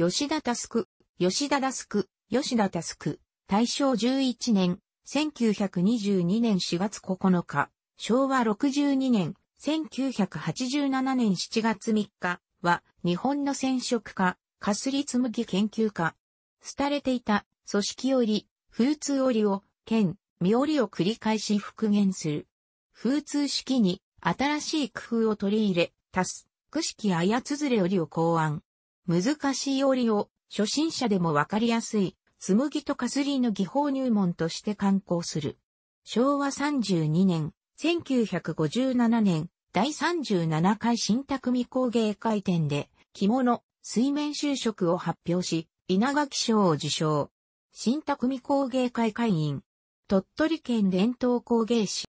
吉田タスク、吉田佑、スク、吉田タスク、大正11年、1922年4月9日、昭和62年、1987年7月3日は、日本の染色家、かすりつむぎ研究家。廃れていた、組織織、風通織を、剣、身織を繰り返し復元する。風通式に、新しい工夫を取り入れ、足す、くしきあやつづれ織を考案。難しい折を初心者でもわかりやすい、紬とかすりの技法入門として刊行する。昭和32年、1957年、第37回新匠工芸会展で、着物、水面就職を発表し、稲垣賞を受賞。新匠工芸会会員。鳥取県伝統工芸士。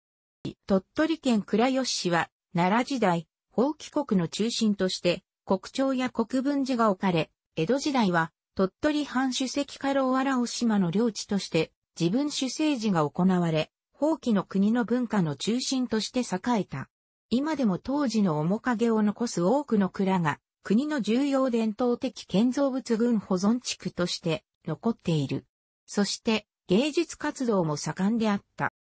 鳥取県倉吉市は、奈良時代、法帰国の中心として、国庁や国分寺が置かれ、江戸時代は鳥取藩主席家老荒尾島の領地として自分主政治が行われ、放棄の国の文化の中心として栄えた。今でも当時の面影を残す多くの蔵が、国の重要伝統的建造物群保存地区として残っている。そして芸術活動も盛んであった。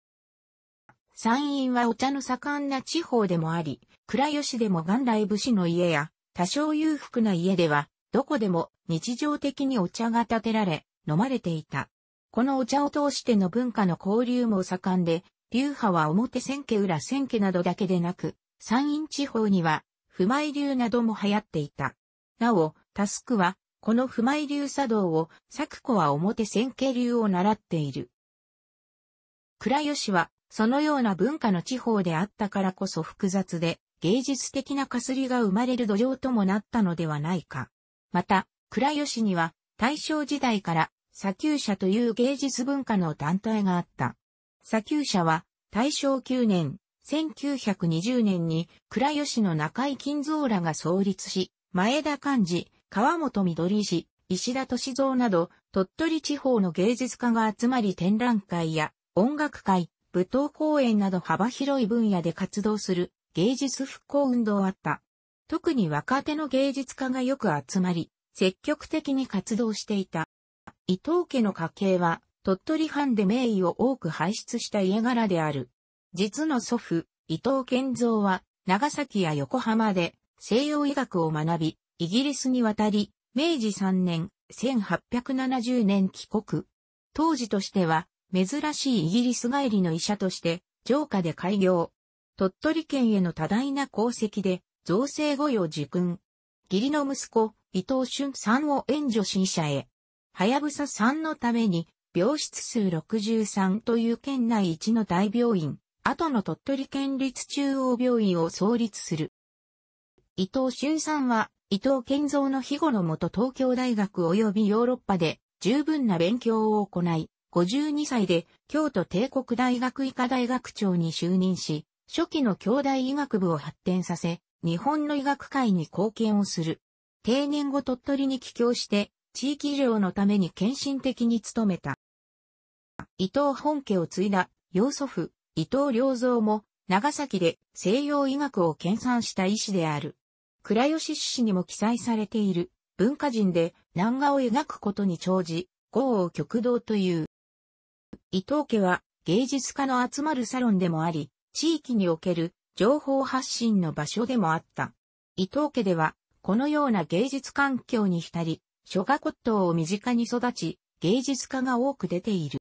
山陰はお茶の盛んな地方でもあり、倉吉でも元来武士の家や多少裕福な家では、どこでも日常的にお茶が立てられ、飲まれていた。このお茶を通しての文化の交流も盛んで、流派は表千家裏千家などだけでなく、山陰地方には、不埋流なども流行っていた。なお、タスクは、この不埋流茶道を、作子は表千家流を習っている。倉吉は、そのような文化の地方であったからこそ複雑で、芸術的なかすりが生まれる土壌ともなったのではないか。また、倉吉には大正時代から砂丘者という芸術文化の団体があった。砂丘者は大正9年、1920年に倉吉の中井金蔵らが創立し、前田寛治、川本緑氏、石田敏蔵など、鳥取地方の芸術家が集まり展覧会や音楽会、舞踏公演など幅広い分野で活動する芸術復興運動あった。特に若手の芸術家がよく集まり、積極的に活動していた。伊藤家の家系は、鳥取藩で名医を多く輩出した家柄である。実の祖父、伊藤健三は、長崎や横浜で西洋医学を学び、イギリスに渡り、明治3年、1870年帰国。当時としては、珍しいイギリス帰りの医者として、城下で開業、鳥取県への多大な功績で、造成後用受訓。義理の息子、伊藤俊さんを援助新社へ。はやぶささんのために、病室数63という県内一の大病院、後の鳥取県立中央病院を創立する。伊藤俊さんは、伊藤健造の庇護のもと東京大学及びヨーロッパで十分な勉強を行い、52歳で京都帝国大学医科大学長に就任し、初期の兄弟医学部を発展させ、日本の医学界に貢献をする。定年後鳥取に帰郷して、地域医療のために献身的に努めた。伊藤本家を継いだ養祖父、伊藤良三も、長崎で西洋医学を研鑽した医師である。倉吉氏にも記載されている文化人で南画を描くことに長じ、豪を極道という。伊藤家は芸術家の集まるサロンでもあり、地域における情報発信の場所でもあった。伊藤家では、このような芸術環境に浸り、諸河骨董を身近に育ち、芸術家が多く出ている。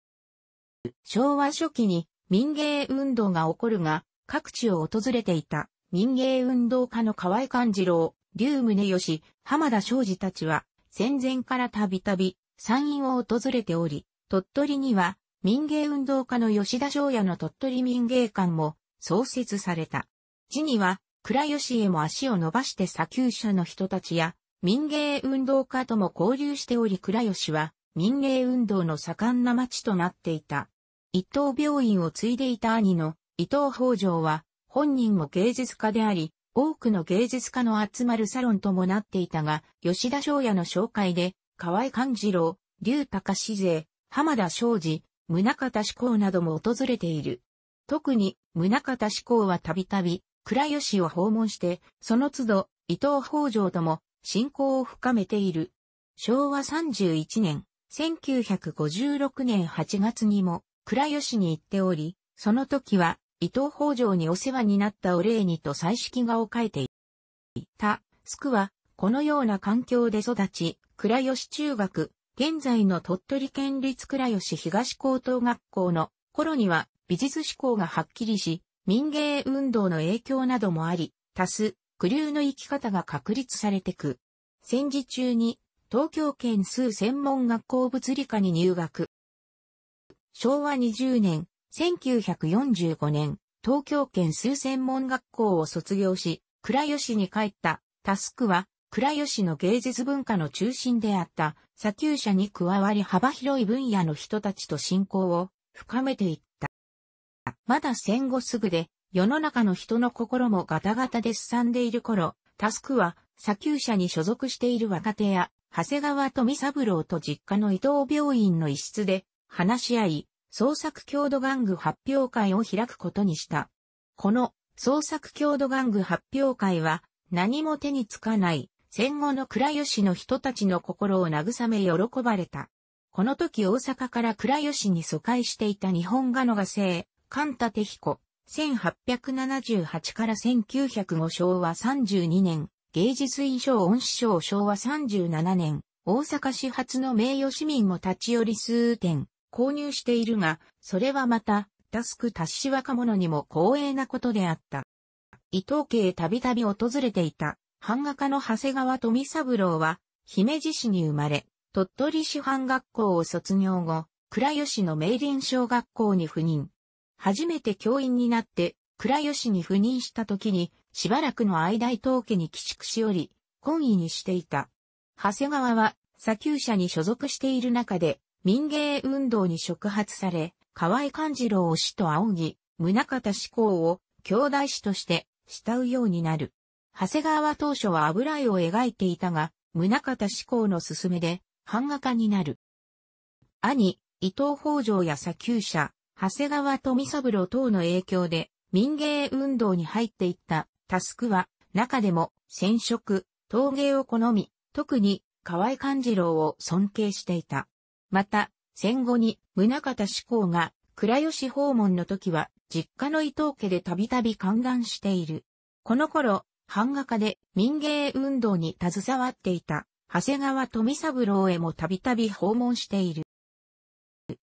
昭和初期に民芸運動が起こるが、各地を訪れていた民芸運動家の河合勘次郎、竜宗義、浜田昌司たちは、戦前からたびたび山陰を訪れており、鳥取には民芸運動家の吉田昌也の鳥取民芸館も創設された。地には、倉吉へも足を伸ばして左級者の人たちや、民芸運動家とも交流しており倉吉は、民芸運動の盛んな町となっていた。伊藤病院を継いでいた兄の伊藤北条は、本人も芸術家であり、多くの芸術家の集まるサロンともなっていたが、吉田翔也の紹介で、河合勘次郎、竜高志勢、浜田昌司、宗方志向なども訪れている。特に宗方志向はたびたび倉吉を訪問して、その都度伊藤北条とも信仰を深めている。昭和31年、1956年8月にも倉吉に行っており、その時は伊藤北条にお世話になったお礼にと彩色画を描いていた。スクは、このような環境で育ち、倉吉中学、現在の鳥取県立倉吉東高等学校の頃には、美術思考がはっきりし、民芸運動の影響などもあり、多数、苦流の生き方が確立されてく。戦時中に、東京県数専門学校物理科に入学。昭和20年、1945年、東京県数専門学校を卒業し、倉吉に帰ったタスクは、倉吉の芸術文化の中心であった、砂丘者に加わり幅広い分野の人たちと信仰を深めていった。まだ戦後すぐで、世の中の人の心もガタガタで進んでいる頃、タスクは、砂丘社に所属している若手や、長谷川富三郎と実家の伊藤病院の一室で、話し合い、創作郷土玩具発表会を開くことにした。この、創作郷土玩具発表会は、何も手につかない、戦後の倉吉の人たちの心を慰め喜ばれた。この時大阪から倉吉に疎開していた日本画の画生、神田手彦、1878から1905昭和32年、芸術衣装恩師賞昭和37年、大阪市発の名誉市民も立ち寄り数点、購入しているが、それはまた、タスク達し若者にも光栄なことであった。伊藤家へたびたび訪れていた、版画家の長谷川富三郎は、姫路市に生まれ、鳥取市版学校を卒業後、倉吉の明林小学校に赴任。初めて教員になって、倉吉に赴任した時に、しばらくの間伊藤家に寄宿しおり、懇意にしていた。長谷川は、左丘社に所属している中で、民芸運動に触発され、河合勘次郎を師と仰ぎ、宗方志向を兄弟師として慕うようになる。長谷川は当初は油絵を描いていたが、宗方志向の勧めで版画家になる。兄、伊藤北条や左丘社、長谷川富三郎等の影響で民芸運動に入っていったタスクは中でも染色、陶芸を好み、特に河合勘次郎を尊敬していた。また、戦後に宗方志向が倉吉訪問の時は実家の伊藤家でたびたび観覧している。この頃、版画家で民芸運動に携わっていた長谷川富三郎へもたびたび訪問している。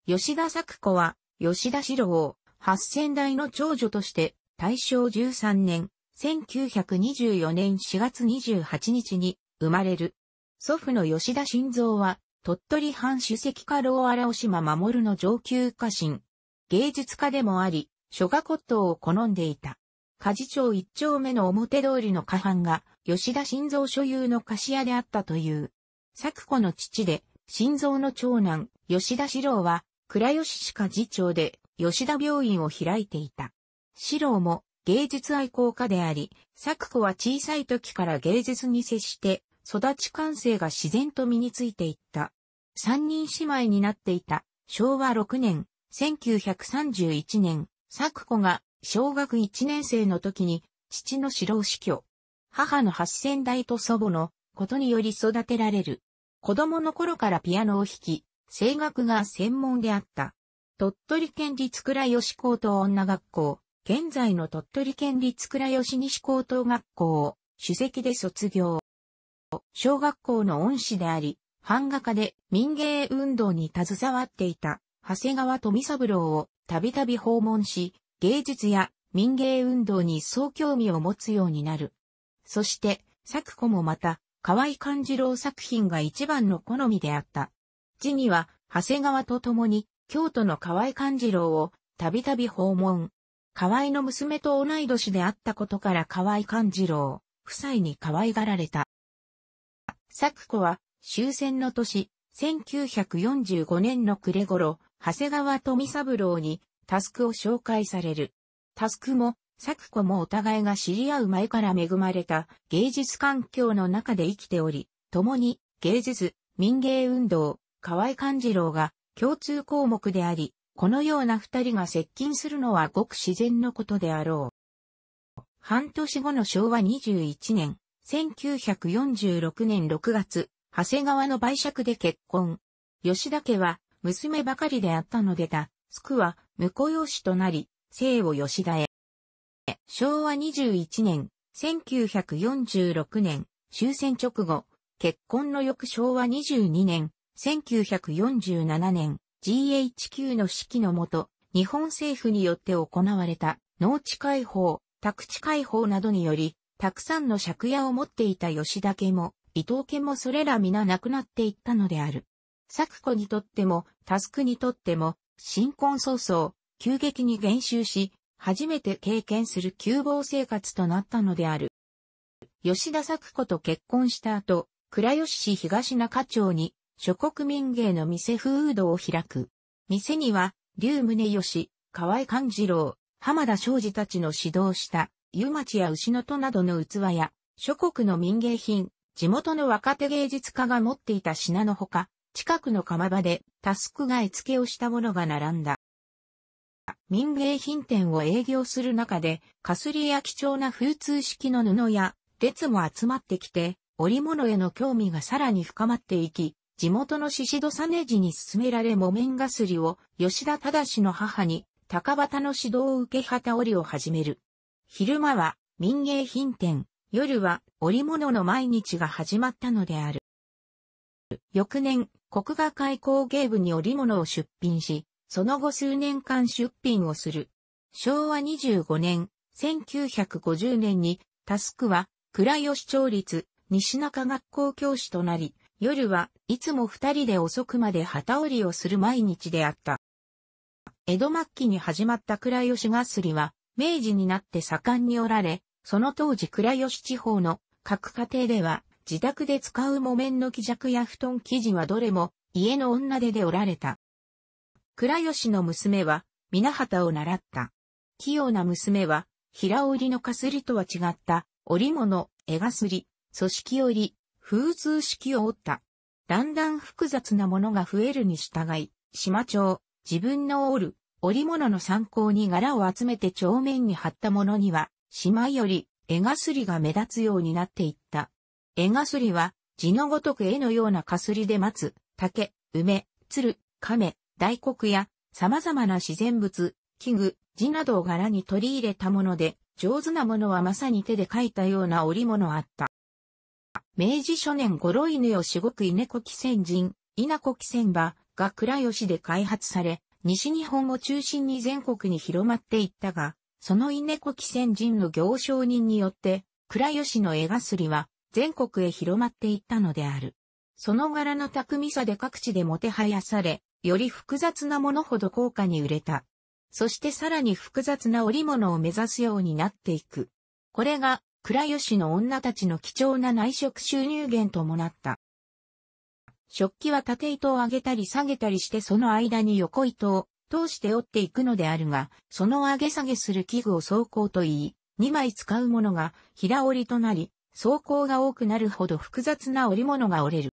吉田作子は吉田四郎、八千代の長女として、大正13年、1924年4月28日に生まれる。祖父の吉田晋三は、鳥取藩主席家老荒尾島守の上級家臣。芸術家でもあり、書画骨董を好んでいた。家事長一丁目の表通りの家藩が、吉田晋三所有の菓子屋であったという。作子の父で、晋三の長男、吉田四郎は、倉吉歯科次長で吉田病院を開いていた。四郎も芸術愛好家であり、作子は小さい時から芸術に接して育ち感性が自然と身についていった。三人姉妹になっていた昭和6年、1931年、作子が小学1年生の時に父の郎死去。母の八千代と祖母のことにより育てられる。子供の頃からピアノを弾き、声楽が専門であった。鳥取県立倉吉高等女学校、現在の鳥取県立倉吉西高等学校を主席で卒業。小学校の恩師であり、版画家で民芸運動に携わっていた長谷川富三郎をたびたび訪問し、芸術や民芸運動に総興味を持つようになる。そして、作子もまた、河合勘次郎作品が一番の好みであった。地には、長谷川と共に、京都の河合勘次郎を、たびたび訪問。河合の娘と同い年であったことから河合勘次郎、夫妻に可愛がられた。作子は、終戦の年、1945年の暮れ頃、長谷川富三郎に、タスクを紹介される。タスクも、作子もお互いが知り合う前から恵まれた芸術環境の中で生きており、共に芸術、民芸運動、河合勘次郎が共通項目であり、このような二人が接近するのはごく自然のことであろう。半年後の昭和21年、1946年6月、長谷川の売借で結婚。吉田家は娘ばかりであったのでた、つくは婿養子となり、生を吉田へ。昭和21年、1946年、終戦直後、結婚の翌昭和22年、1947年、GHQ の指揮のもと、日本政府によって行われた農地解放、宅地解放などにより、たくさんの借家を持っていた吉田家も、伊藤家もそれら皆亡くなっていったのである。作子にとっても、タスクにとっても、新婚早々、急激に減収し、初めて経験する休房生活となったのである。吉田作子と結婚した後、倉吉市東中町に諸国民芸の店風土を開く。店には、竜宗義、河合勘次郎、浜田昌司たちの指導した、湯町や牛の戸などの器や、諸国の民芸品、地元の若手芸術家が持っていた品のほか、近くの釜場でタスクが絵付けをしたものが並んだ。民芸品店を営業する中で、かすりや貴重な風通式の布や、列も集まってきて、織物への興味がさらに深まっていき、地元の獅子戸ネジに勧められ木綿がすりを吉田忠の母に高畑の指導を受け旗織りを始める。昼間は民芸品店、夜は織物の毎日が始まったのである。翌年、国画開工芸部に織物を出品し、その後数年間出品をする。昭和25年、1950年に、タスクは、倉吉町立西中学校教師となり、夜はいつも二人で遅くまで旗織りをする毎日であった。江戸末期に始まった倉吉がすりは、明治になって盛んにおられ、その当時倉吉地方の各家庭では、自宅で使う木綿の木尺や布団生地はどれも家の女手でおられた。倉吉の娘は、皆旗を習った。器用な娘は、平織りのかすりとは違った、織物、絵がすり、組織織、風通式を折った。だんだん複雑なものが増えるに従い、島町、自分の折る、織物の参考に柄を集めて帳面に貼ったものには、島より、絵がすりが目立つようになっていった。絵がすりは、字のごとく絵のようなかすりで松、竹、梅、鶴、亀、大黒や、様々な自然物、器具、字などを柄に取り入れたもので、上手なものはまさに手で描いたような織物あった。明治初年郎犬をしごく稲子汽船人、稲子汽船場が倉吉で開発され、西日本を中心に全国に広まっていったが、その稲子汽船人の行商人によって、倉吉の絵がすりは全国へ広まっていったのである。その柄の巧みさで各地でもてはやされ、より複雑なものほど高価に売れた。そしてさらに複雑な織物を目指すようになっていく。これが倉吉の女たちの貴重な内職収入源ともなった。食器は縦糸を上げたり下げたりしてその間に横糸を通して折っていくのであるが、その上げ下げする器具を走行と言い、2枚使うものが平折りとなり、走行が多くなるほど複雑な織物が折れる。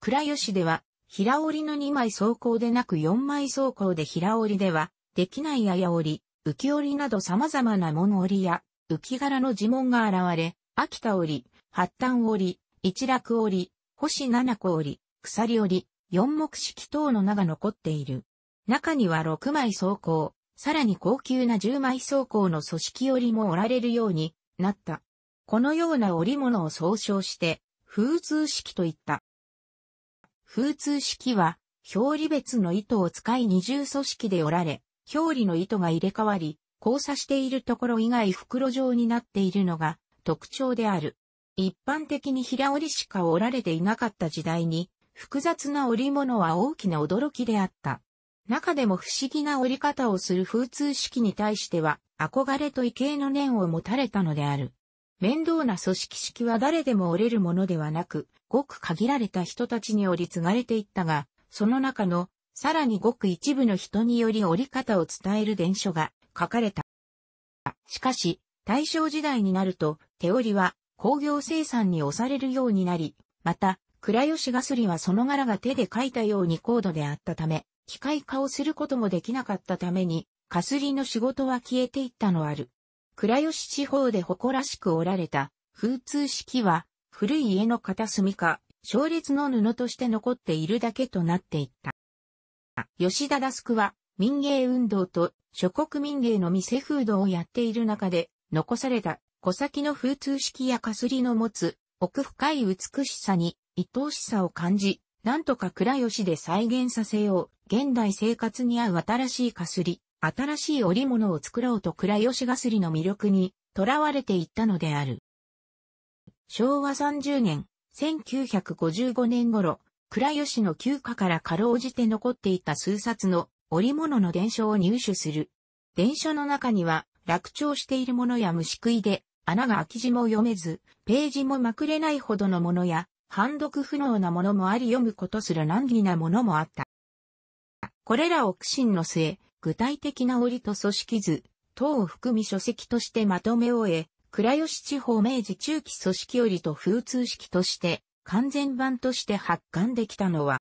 倉吉では、平織りの2枚走行でなく4枚走行で平織りでは、できない綾折り、浮き折りなど様々な物折りや、浮柄の呪文が現れ、秋田織、八端織、一楽織、星七個織、鎖織、四目式等の名が残っている。中には6枚装甲、さらに高級な10枚装甲の組織織もおられるようになった。このような織物を総称して、風通式といった。風通式は、表裏別の糸を使い二重組織で織られ、表裏の糸が入れ替わり、交差しているところ以外袋状になっているのが特徴である。一般的に平織りしか織られていなかった時代に、複雑な織物は大きな驚きであった。中でも不思議な織り方をする風通式に対しては、憧れと畏敬の念を持たれたのである。面倒な組織式は誰でも折れるものではなく、ごく限られた人たちに折り継がれていったが、その中の、さらにごく一部の人により折り方を伝える伝書が、書かれた。しかし、大正時代になると、手織は工業生産に押されるようになり、また、倉吉がすりはその柄が手で描いたように高度であったため、機械化をすることもできなかったために、かすりの仕事は消えていったのある。倉吉地方で誇らしくおられた、風通式は、古い家の片隅か、小列の布として残っているだけとなっていった。吉田ダスクは、民芸運動と諸国民芸の店風土をやっている中で、残された小先の風通式やかすりの持つ奥深い美しさに愛おしさを感じ、なんとか倉吉で再現させよう。現代生活に合う新しいかすり、新しい織物を作ろうと倉吉がすりの魅力に囚われていったのである。昭和30年、1955年頃、倉吉の旧家からかろうじて残っていた数冊の織物の伝書を入手する。伝書の中には、落丁しているものや虫食いで、穴が空き字も読めず、ページもまくれないほどのものや、判読不能なものもあり読むことすら難儀なものもあった。これらを苦心の末、具体的な折と組織図、等を含み書籍としてまとめ終え、倉吉地方明治中期組織織と風通式として、完全版として発刊できたのは、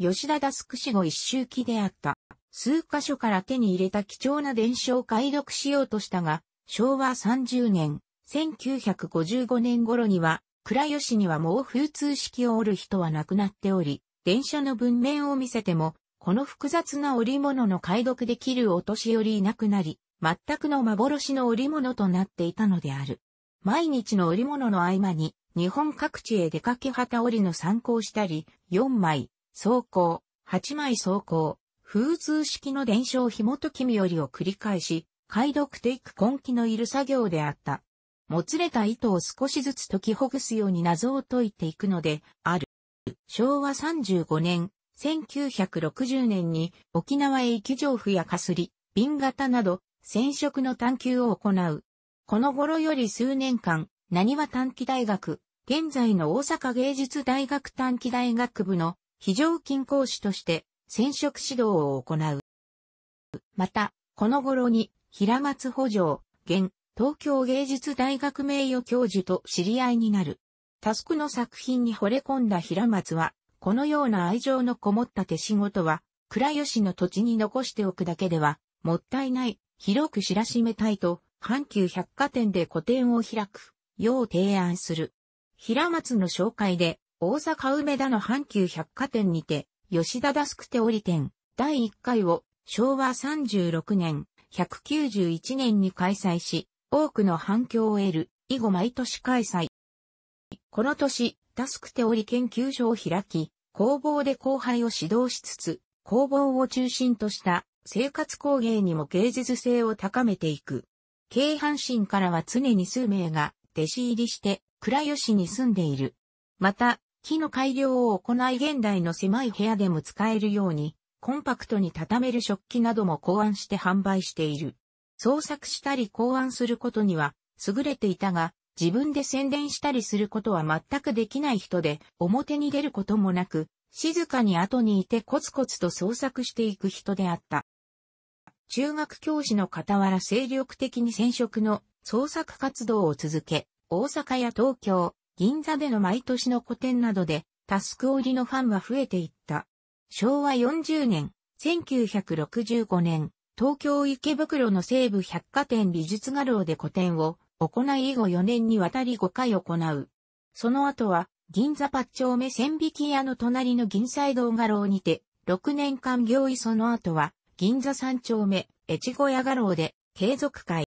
吉田ダスク死後一周期であった。数箇所から手に入れた貴重な伝承を解読しようとしたが、昭和30年、1955年頃には、倉吉にはもう風通式を織る人は亡くなっており、電車の文面を見せても、この複雑な織物の解読できるお年寄りいなくなり、全くの幻の織物となっていたのである。毎日の織物の合間に、日本各地へ出かけ旗織りの参考したり、4枚、走行、8枚走行、風通式の伝承紐解き身よりを繰り返し、解読ていく根気のいる作業であった。もつれた糸を少しずつ解きほぐすように謎を解いていくので、ある。昭和35年、1960年に沖縄へ行き上布やかすり、瓶型など、染色の探求を行う。この頃より数年間、何は短期大学、現在の大阪芸術大学短期大学部の非常勤講師として染色指導を行う。また、この頃に平松補助、現、東京芸術大学名誉教授と知り合いになる。タスクの作品に惚れ込んだ平松は、このような愛情のこもった手仕事は、倉吉の土地に残しておくだけでは、もったいない、広く知らしめたいと、阪急百貨店で個展を開く、よう提案する。平松の紹介で、大阪梅田の阪急百貨店にて、吉田ダスク手織店第1回を昭和36年、191年に開催し、多くの反響を得る、以後毎年開催。この年、ダスク手織研究所を開き、工房で後輩を指導しつつ、工房を中心とした生活工芸にも芸術性を高めていく。京阪神からは常に数名が弟子入りして倉吉に住んでいる。また、木の改良を行い現代の狭い部屋でも使えるように、コンパクトに畳める食器なども考案して販売している。創作したり考案することには優れていたが、自分で宣伝したりすることは全くできない人で、表に出ることもなく、静かに後にいてコツコツと創作していく人であった。中学教師の傍ら精力的に染色の創作活動を続け、大阪や東京、銀座での毎年の個展などで、タスク織りのファンは増えていった。昭和40年、1965年、東京池袋の西部百貨店美術画廊で個展を行い以後4年にわたり5回行う。その後は、銀座八丁目千匹屋の隣の銀西道画廊にて、6年間行為その後は、銀座三丁目、越後屋画廊で、継続会。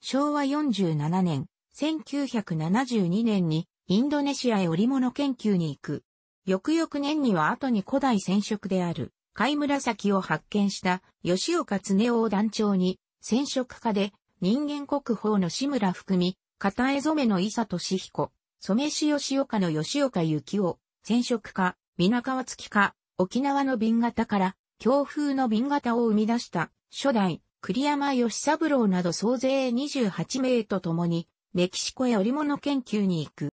昭和47年、1972年にインドネシアへ織物研究に行く。翌々年には後に古代染色である、貝紫を発見した吉岡恒夫を団長に、染色家で人間国宝の志村含み、片江染めの伊佐敏彦、染師吉岡の吉岡幸夫、染色家、皆川月家、沖縄の瓶型から、強風の瓶型を生み出した、初代、栗山義三郎など総勢28名と共に、メキシコへ織物研究に行く。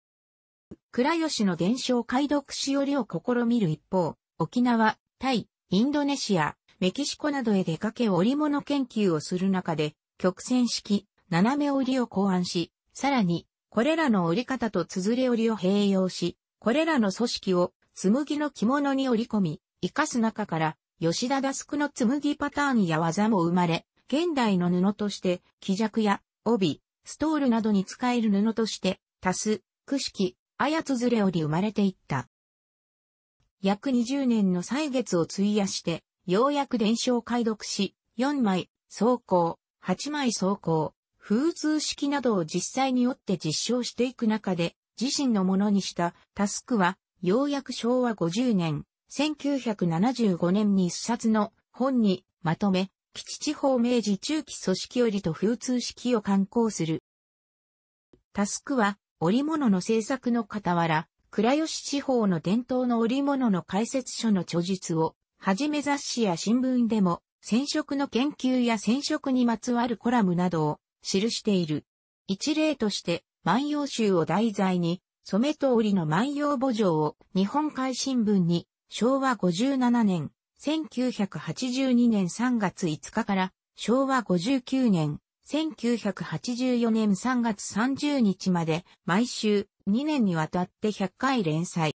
倉吉の伝承解読し織りを試みる一方、沖縄、タイ、インドネシア、メキシコなどへ出かけ織物研究をする中で、曲線式、斜め織りを考案し、さらに、これらの織り方と綴り織りを併用し、これらの組織を紬の着物に織り込み、活かす中から、吉田ダスクの紬パターンや技も生まれ、現代の布として、気弱や帯、ストールなどに使える布として、タス、くしき、あやつずれ織り生まれていった。約20年の歳月を費やして、ようやく伝承を解読し、4枚、走行、8枚走行、風通式などを実際に折って実証していく中で、自身のものにしたタスクは、ようやく昭和50年、1975年に一冊の本にまとめ、基地地方明治中期組織よりと風通式を刊行する。タスクは、織物の製作の傍ら、倉吉地方の伝統の織物の解説書の著述を、はじめ雑誌や新聞でも、染色の研究や染色にまつわるコラムなどを記している。一例として、万葉集を題材に、染め通織の万葉墓場を日本海新聞に昭和57年1982年3月5日から昭和59年1984年3月30日まで毎週2年にわたって100回連載。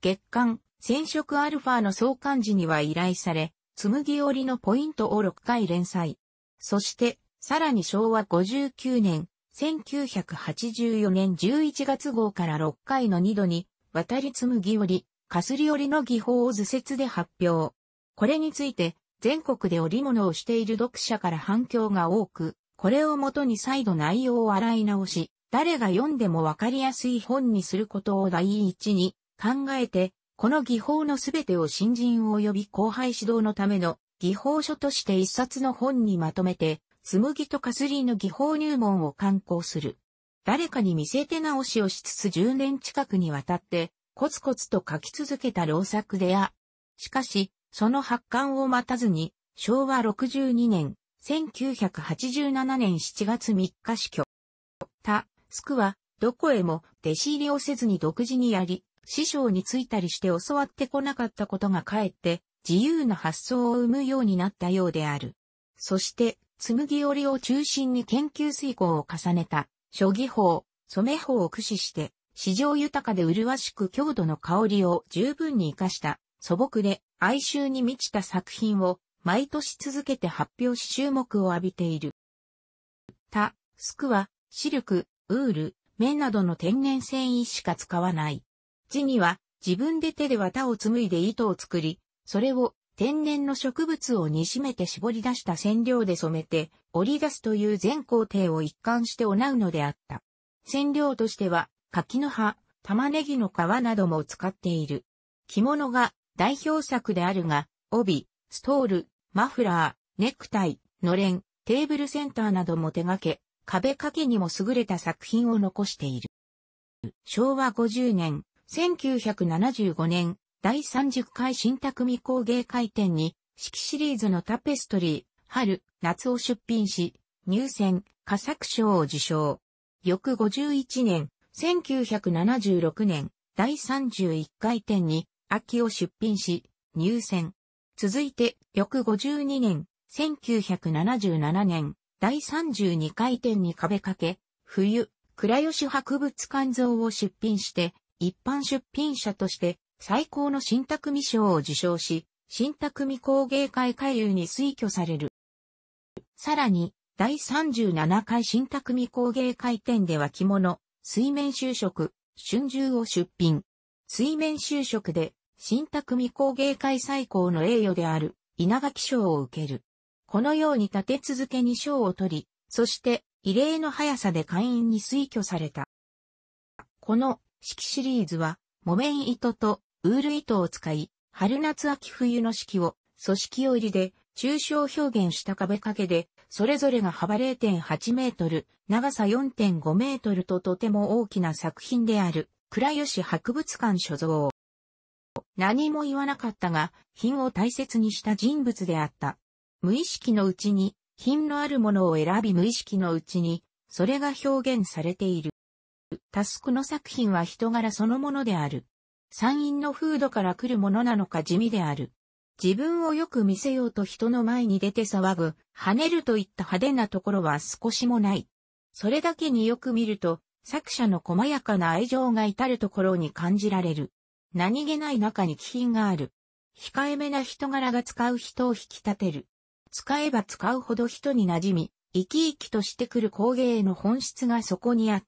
月刊染色アルファの創刊時には依頼され、紬織のポイントを6回連載。そして、さらに昭和59年、1984年11月号から6回の2度に、渡り紬織、かすり織りの技法を図説で発表。これについて、全国で織物をしている読者から反響が多く、これをもとに再度内容を洗い直し、誰が読んでもわかりやすい本にすることを第一に考えて、この技法のすべてを新人及び後輩指導のための技法書として一冊の本にまとめて、紬とかすりの技法入門を刊行する。誰かに見せて直しをしつつ10年近くにわたって、コツコツと書き続けた老作であ。しかし、その発刊を待たずに、昭和62年、1987年7月3日死去。他、スクは、どこへも弟子入りをせずに独自にやり、師匠についたりして教わってこなかったことがかえって、自由な発想を生むようになったようである。そして、紬織を中心に研究遂行を重ねた、諸技法、染法を駆使して、市場豊かで麗しく郷土の香りを十分に活かした素朴で哀愁に満ちた作品を毎年続けて発表し注目を浴びている。他、スクはシルク、ウール、綿などの天然繊維しか使わない。地には自分で手で綿を紡いで糸を作り、それを天然の植物を煮しめて絞り出した染料で染めて織り出すという全工程を一貫して行うのであった。染料としては柿の葉、玉ねぎの皮なども使っている。着物が代表作であるが、帯、ストール、マフラー、ネクタイ、のれん、テーブルセンターなども手掛け、壁掛けにも優れた作品を残している。昭和50年、1975年、第30回新匠工芸会展に、四季シリーズのタペストリー、春、夏を出品し、入選、佳作賞を受賞。翌51年、1976年、第31回展に、秋を出品し、入選。続いて、翌52年、1977年、第32回展に壁掛け、冬、倉吉博物館像を出品して、一般出品者として、最高の新匠賞を受賞し、新匠工芸会会友に推挙される。さらに、第37回新匠工芸会展では着物、水面就職、春秋を出品。水面就職で、新匠工芸会最高の栄誉である、稲垣賞を受ける。このように立て続けに賞を取り、そして、異例の速さで会員に推挙された。この、式シリーズは、木綿糸とウール糸を使い、春夏秋冬の式を、組織を入りで、抽象表現した壁掛けで、それぞれが幅0.8メートル、長さ4.5メートルととても大きな作品である、倉吉博物館所蔵。何も言わなかったが、品を大切にした人物であった。無意識のうちに、品のあるものを選び無意識のうちに、それが表現されている。タスクの作品は人柄そのものである。山陰の風土から来るものなのか地味である。自分をよく見せようと人の前に出て騒ぐ、跳ねるといった派手なところは少しもない。それだけによく見ると、作者の細やかな愛情が至るところに感じられる。何気ない中に気品がある。控えめな人柄が使う人を引き立てる。使えば使うほど人に馴染み、生き生きとしてくる工芸への本質がそこにあっ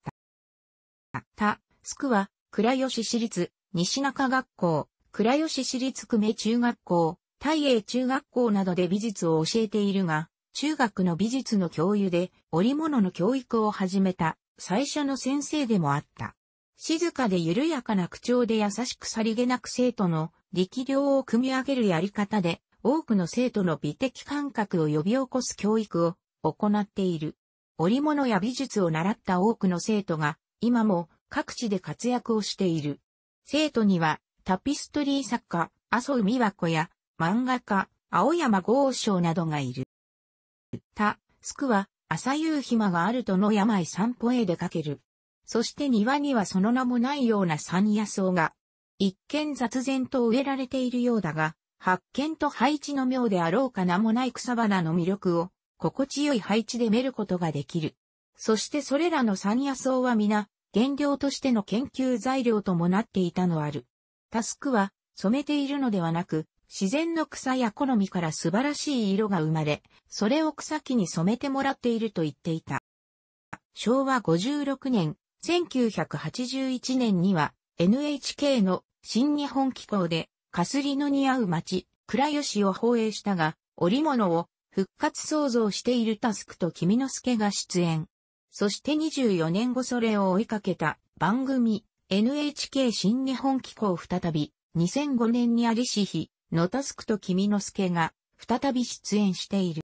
た。た、スクは、倉吉市立、西中学校、倉吉市立久米中学校、大英中学校などで美術を教えているが、中学の美術の教諭で、織物の教育を始めた、最初の先生でもあった。静かで緩やかな口調で優しくさりげなく生徒の力量を組み上げるやり方で、多くの生徒の美的感覚を呼び起こす教育を行っている。織物や美術を習った多くの生徒が、今も各地で活躍をしている。生徒には、タピストリー作家、麻生美和子や、漫画家、青山豪昌などがいる。た、すくは、朝夕暇があるとの病散歩へ出かける。そして庭にはその名もないような山野草が、一見雑然と植えられているようだが、発見と配置の妙であろうか名もない草花の魅力を、心地よい配置で見ることができる。そしてそれらの山野草は皆、原料としての研究材料ともなっていたのある。タスクは、染めているのではなく、自然の草や好みから素晴らしい色が生まれ、それを草木に染めてもらっていると言っていた。昭和56年、1981年には NHK の新日本機構で、かすりの似合う街、倉吉を放映したが、織物を復活創造しているタスクと君の助が出演。そして24年後それを追いかけた番組 NHK 新日本機構再び2005年にありし日のたすくと君の助が、再び出演している。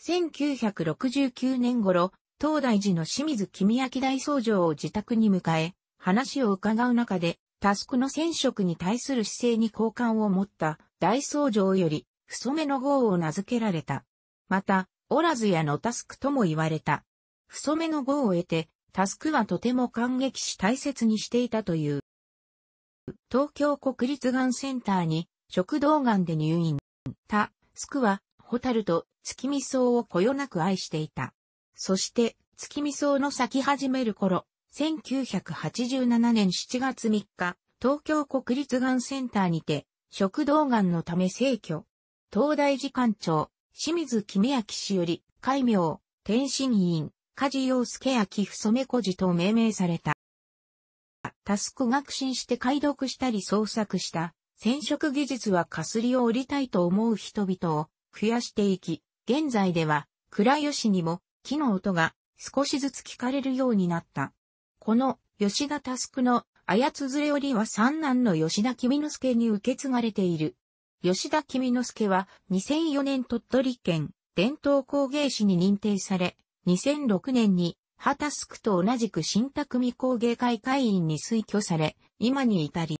1969年頃、東大寺の清水君明大僧侶を自宅に迎え、話を伺う中で、タスクの戦色に対する姿勢に好感を持った大僧侶より、不染めの号を名付けられた。また、おらずやのタスクとも言われた。不染めの号を得て、タスクはとても感激し大切にしていたという。東京国立がんセンターに食道癌で入院。他、スクは、ホタルと月見草をこよなく愛していた。そして、月見草の咲き始める頃、1987年7月3日、東京国立がんセンターにて、食道がんのため逝去。東大寺館長、清水君明氏より、改名、天津委員、梶陽介明染小児と命名された。タスク学診して解読したり創作した染色技術はかすりを折りたいと思う人々を増やしていき、現在では倉吉にも木の音が少しずつ聞かれるようになった。この吉田タスクのあやつずれ織りは三男の吉田君之助に受け継がれている。吉田君之助は2004年鳥取県伝統工芸士に認定され、2006年にハタスクと同じく新匠工芸会会員に推挙され、今に至り、